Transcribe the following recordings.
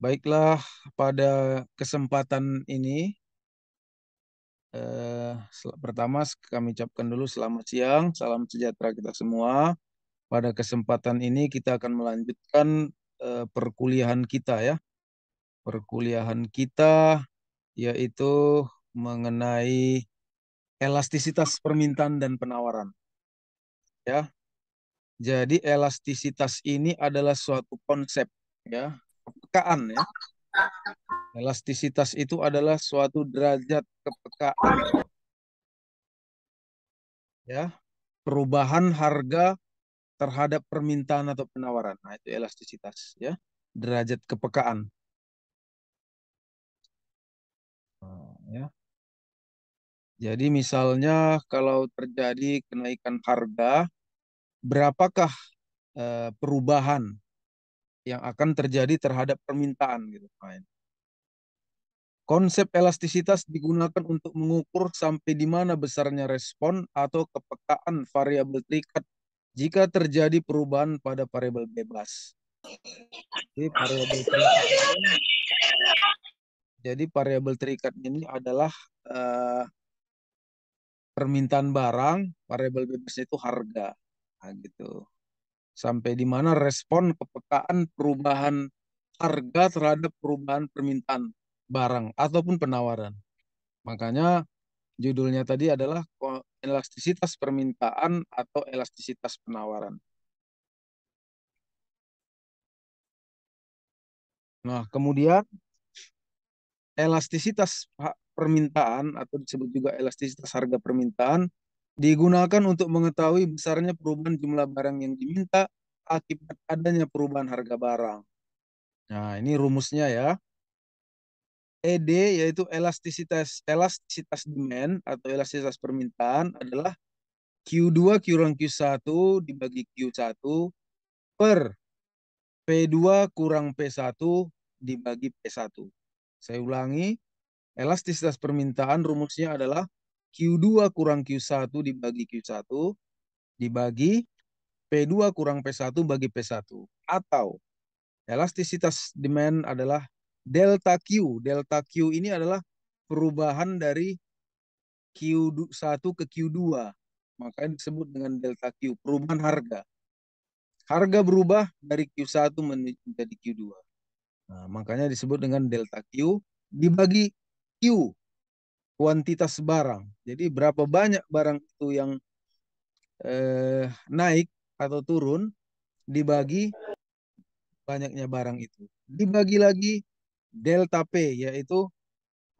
Baiklah, pada kesempatan ini, eh, pertama kami ucapkan dulu selamat siang, salam sejahtera kita semua. Pada kesempatan ini kita akan melanjutkan eh, perkuliahan kita ya. Perkuliahan kita yaitu mengenai elastisitas permintaan dan penawaran. Ya, jadi elastisitas ini adalah suatu konsep ya, kepekaan ya. Elastisitas itu adalah suatu derajat kepekaan. Ya, perubahan harga terhadap permintaan atau penawaran. Nah, itu elastisitas ya, derajat kepekaan. Nah, ya. Jadi misalnya kalau terjadi kenaikan harga berapakah eh, perubahan yang akan terjadi terhadap permintaan gitu main. Konsep elastisitas digunakan untuk mengukur sampai di mana besarnya respon atau kepekaan variabel terikat jika terjadi perubahan pada variabel bebas. Jadi variabel terikat ini, variabel terikat ini adalah uh, permintaan barang, variabel bebas itu harga. Nah, gitu. Sampai di mana respon kepekaan perubahan harga terhadap perubahan permintaan barang ataupun penawaran. Makanya judulnya tadi adalah elastisitas permintaan atau elastisitas penawaran. Nah, kemudian elastisitas permintaan atau disebut juga elastisitas harga permintaan digunakan untuk mengetahui besarnya perubahan jumlah barang yang diminta akibat adanya perubahan harga barang. Nah, ini rumusnya ya. ED yaitu elastisitas elastisitas demand atau elastisitas permintaan adalah Q2 kurang Q1 dibagi Q1 per P2 kurang P1 dibagi P1. Saya ulangi, elastisitas permintaan rumusnya adalah Q2 kurang Q1 dibagi Q1 dibagi P2 kurang P1 bagi P1. Atau elastisitas demand adalah delta Q. Delta Q ini adalah perubahan dari Q1 ke Q2. Makanya disebut dengan delta Q, perubahan harga. Harga berubah dari Q1 menjadi Q2. Nah, makanya disebut dengan delta Q dibagi Q kuantitas barang. Jadi berapa banyak barang itu yang eh, naik atau turun dibagi banyaknya barang itu. Dibagi lagi delta P yaitu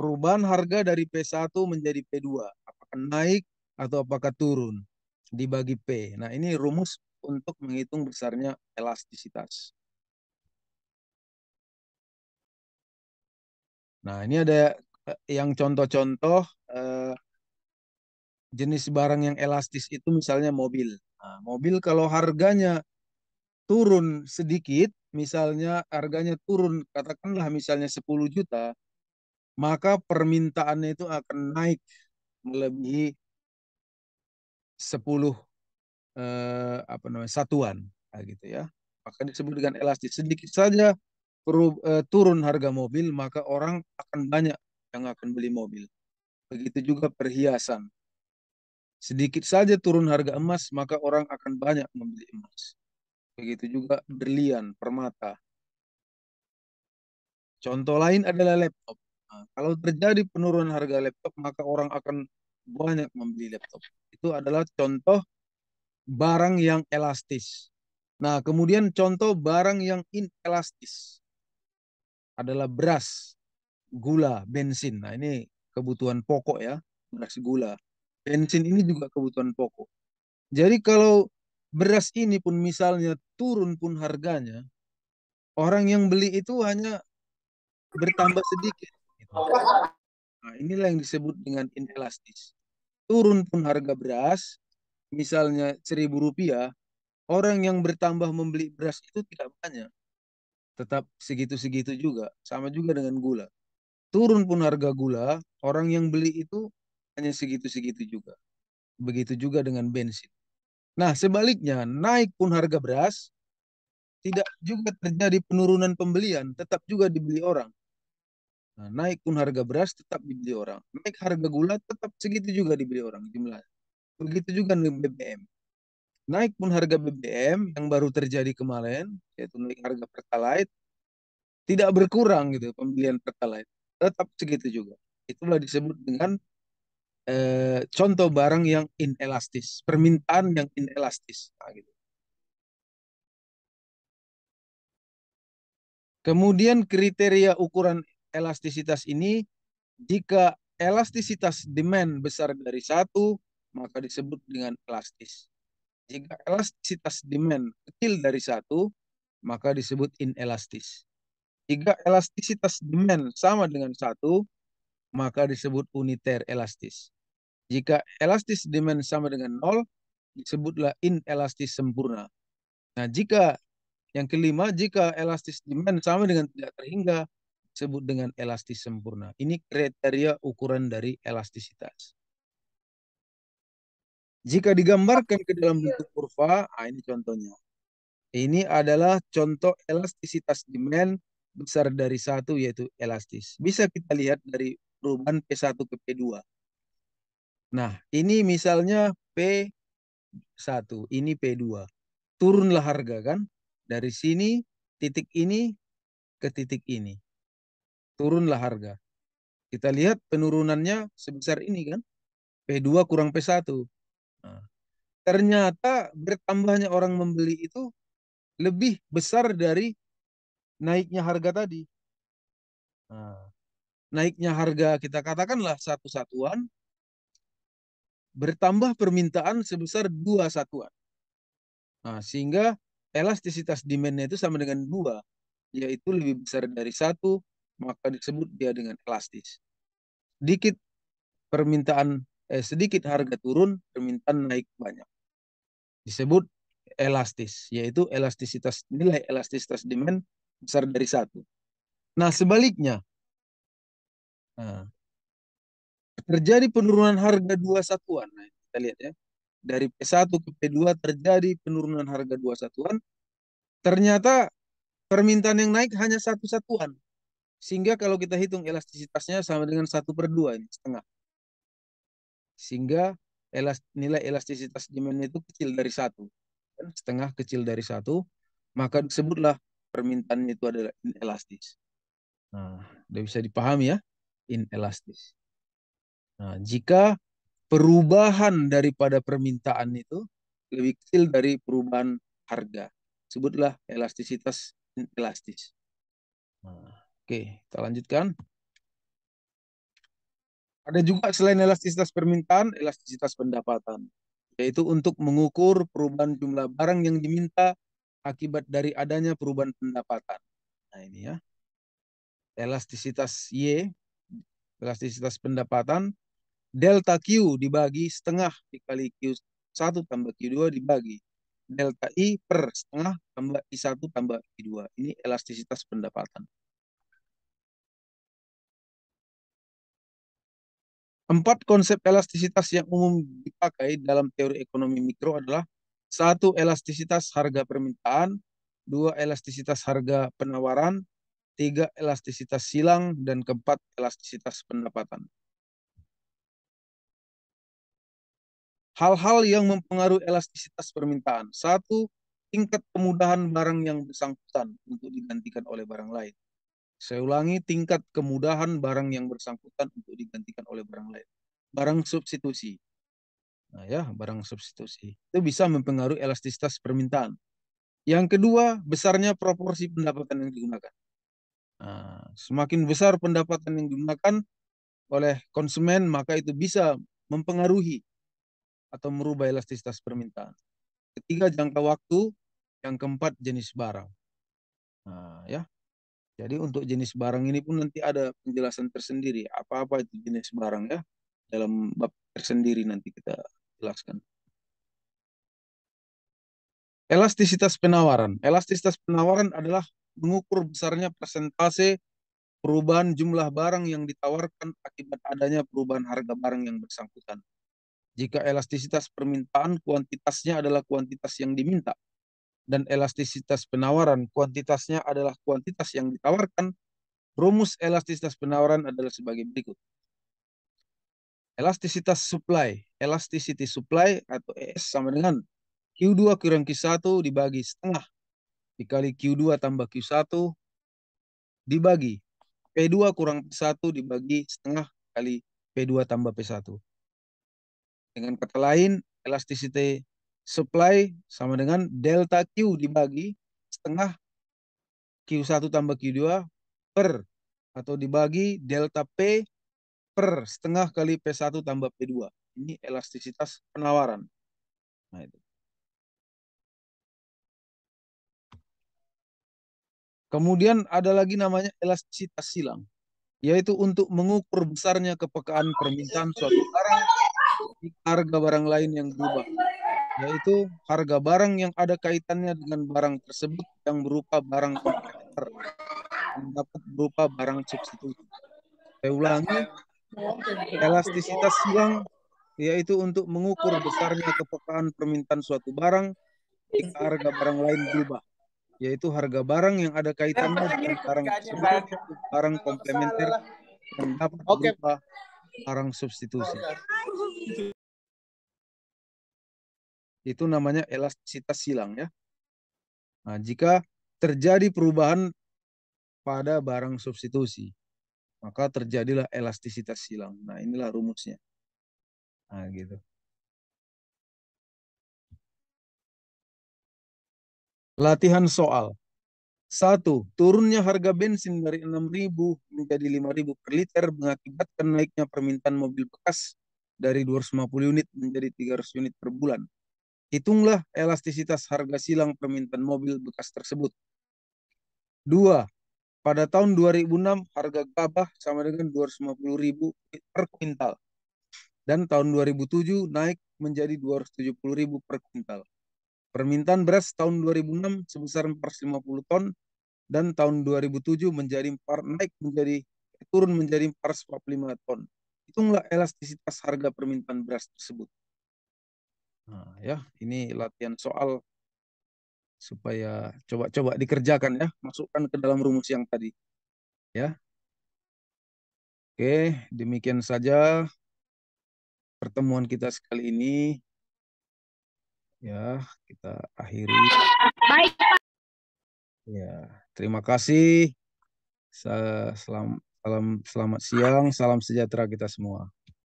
perubahan harga dari P1 menjadi P2. Apakah naik atau apakah turun dibagi P. Nah ini rumus untuk menghitung besarnya elastisitas. Nah, ini ada Eh, yang contoh-contoh eh, jenis barang yang elastis itu misalnya mobil. Nah, mobil kalau harganya turun sedikit, misalnya harganya turun katakanlah misalnya 10 juta, maka permintaannya itu akan naik melebihi 10 eh, apa namanya satuan nah, gitu ya. Maka disebut dengan elastis. Sedikit saja eh, turun harga mobil maka orang akan banyak yang akan beli mobil. Begitu juga perhiasan. Sedikit saja turun harga emas, maka orang akan banyak membeli emas. Begitu juga berlian, permata. Contoh lain adalah laptop. Nah, kalau terjadi penurunan harga laptop, maka orang akan banyak membeli laptop. Itu adalah contoh barang yang elastis. Nah, kemudian contoh barang yang inelastis adalah beras gula, bensin. Nah, ini kebutuhan pokok ya, beras gula. Bensin ini juga kebutuhan pokok. Jadi kalau beras ini pun misalnya turun pun harganya, orang yang beli itu hanya bertambah sedikit. Gitu. Nah, inilah yang disebut dengan inelastis. Turun pun harga beras, misalnya seribu rupiah, orang yang bertambah membeli beras itu tidak banyak. Tetap segitu-segitu juga. Sama juga dengan gula turun pun harga gula, orang yang beli itu hanya segitu-segitu juga. Begitu juga dengan bensin. Nah, sebaliknya, naik pun harga beras, tidak juga terjadi penurunan pembelian, tetap juga dibeli orang. Nah, naik pun harga beras tetap dibeli orang. Naik harga gula tetap segitu juga dibeli orang jumlah. Begitu juga dengan BBM. Naik pun harga BBM yang baru terjadi kemarin, yaitu naik harga Pertalite, tidak berkurang gitu pembelian Pertalite tetap segitu juga. Itulah disebut dengan eh, contoh barang yang inelastis, permintaan yang inelastis. Nah, gitu. Kemudian kriteria ukuran elastisitas ini, jika elastisitas demand besar dari satu, maka disebut dengan elastis. Jika elastisitas demand kecil dari satu, maka disebut inelastis. Jika elastisitas demand sama dengan satu, maka disebut uniter elastis. Jika elastis demand sama dengan nol, disebutlah inelastis sempurna. Nah, jika yang kelima, jika elastis demand sama dengan tidak terhingga, disebut dengan elastis sempurna. Ini kriteria ukuran dari elastisitas. Jika digambarkan ke dalam bentuk kurva, ah, ini contohnya. Ini adalah contoh elastisitas demand besar dari satu yaitu elastis. Bisa kita lihat dari perubahan P1 ke P2. Nah, ini misalnya P1, ini P2. Turunlah harga kan? Dari sini, titik ini ke titik ini. Turunlah harga. Kita lihat penurunannya sebesar ini kan? P2 kurang P1. Nah, ternyata bertambahnya orang membeli itu lebih besar dari naiknya harga tadi. Nah, naiknya harga kita katakanlah satu satuan bertambah permintaan sebesar dua satuan. Nah, sehingga elastisitas demand-nya itu sama dengan dua, yaitu lebih besar dari satu, maka disebut dia dengan elastis. Sedikit permintaan eh, sedikit harga turun, permintaan naik banyak. Disebut elastis, yaitu elastisitas nilai elastisitas demand besar dari satu. Nah sebaliknya nah, terjadi penurunan harga dua satuan. Nah, kita lihat ya dari P1 ke P2 terjadi penurunan harga dua satuan. Ternyata permintaan yang naik hanya satu satuan. Sehingga kalau kita hitung elastisitasnya sama dengan satu per dua ini setengah. Sehingga elast nilai elastisitas demand itu kecil dari satu kan setengah kecil dari satu maka disebutlah permintaan itu adalah inelastis. Nah, udah bisa dipahami ya, inelastis. Nah, jika perubahan daripada permintaan itu lebih kecil dari perubahan harga, sebutlah elastisitas inelastis. Nah, oke, kita lanjutkan. Ada juga selain elastisitas permintaan, elastisitas pendapatan, yaitu untuk mengukur perubahan jumlah barang yang diminta akibat dari adanya perubahan pendapatan. Nah ini ya. Elastisitas Y, elastisitas pendapatan, delta Q dibagi setengah dikali Q1 tambah Q2 dibagi. Delta I per setengah tambah I1 tambah I2. Ini elastisitas pendapatan. Empat konsep elastisitas yang umum dipakai dalam teori ekonomi mikro adalah satu, elastisitas harga permintaan. Dua, elastisitas harga penawaran. Tiga, elastisitas silang. Dan keempat, elastisitas pendapatan. Hal-hal yang mempengaruhi elastisitas permintaan. Satu, tingkat kemudahan barang yang bersangkutan untuk digantikan oleh barang lain. Saya ulangi, tingkat kemudahan barang yang bersangkutan untuk digantikan oleh barang lain. Barang substitusi. Nah, ya, barang substitusi. Itu bisa mempengaruhi elastisitas permintaan. Yang kedua, besarnya proporsi pendapatan yang digunakan. Nah, semakin besar pendapatan yang digunakan oleh konsumen, maka itu bisa mempengaruhi atau merubah elastisitas permintaan. Ketiga, jangka waktu. Yang keempat, jenis barang. Nah, ya. Jadi untuk jenis barang ini pun nanti ada penjelasan tersendiri. Apa-apa itu jenis barang ya. Dalam bab tersendiri nanti kita Jelaskan. Elastisitas penawaran. Elastisitas penawaran adalah mengukur besarnya persentase perubahan jumlah barang yang ditawarkan akibat adanya perubahan harga barang yang bersangkutan. Jika elastisitas permintaan kuantitasnya adalah kuantitas yang diminta dan elastisitas penawaran kuantitasnya adalah kuantitas yang ditawarkan, rumus elastisitas penawaran adalah sebagai berikut elastisitas supply. Elasticity supply atau ES sama dengan Q2 kurang Q1 dibagi setengah. Dikali Q2 tambah Q1 dibagi. P2 kurang P1 dibagi setengah kali P2 tambah P1. Dengan kata lain, elasticity supply sama dengan delta Q dibagi setengah Q1 tambah Q2 per atau dibagi delta P per setengah kali P1 tambah P2. Ini elastisitas penawaran. Nah, itu. Kemudian ada lagi namanya elastisitas silang, yaitu untuk mengukur besarnya kepekaan permintaan suatu barang di harga barang lain yang berubah, yaitu harga barang yang ada kaitannya dengan barang tersebut yang berupa barang kompetitor yang dapat berupa barang substitusi. Saya ulangi, Elastisitas silang, yaitu untuk mengukur besarnya kepekaan permintaan suatu barang jika harga barang lain berubah, yaitu harga barang yang ada kaitannya dengan barang tersebut, barang komplementer yang dapat berubah barang substitusi. Itu namanya elastisitas silang ya. Nah, jika terjadi perubahan pada barang substitusi, maka terjadilah elastisitas silang. Nah, inilah rumusnya. Nah, gitu. Latihan soal. Satu, turunnya harga bensin dari 6.000 menjadi 5.000 per liter mengakibatkan naiknya permintaan mobil bekas dari 250 unit menjadi 300 unit per bulan. Hitunglah elastisitas harga silang permintaan mobil bekas tersebut. Dua, pada tahun 2006 harga gabah sama dengan 250.000 per kuintal. Dan tahun 2007 naik menjadi 270.000 per kuintal. Permintaan beras tahun 2006 sebesar 450 ton dan tahun 2007 menjadi naik menjadi turun menjadi 445 ton. Hitunglah elastisitas harga permintaan beras tersebut. Nah, ya, ini latihan soal supaya coba-coba dikerjakan ya, masukkan ke dalam rumus yang tadi. Ya. Oke, demikian saja pertemuan kita sekali ini. Ya, kita akhiri. Baik. Ya, terima kasih. Salam, salam selamat siang, salam sejahtera kita semua.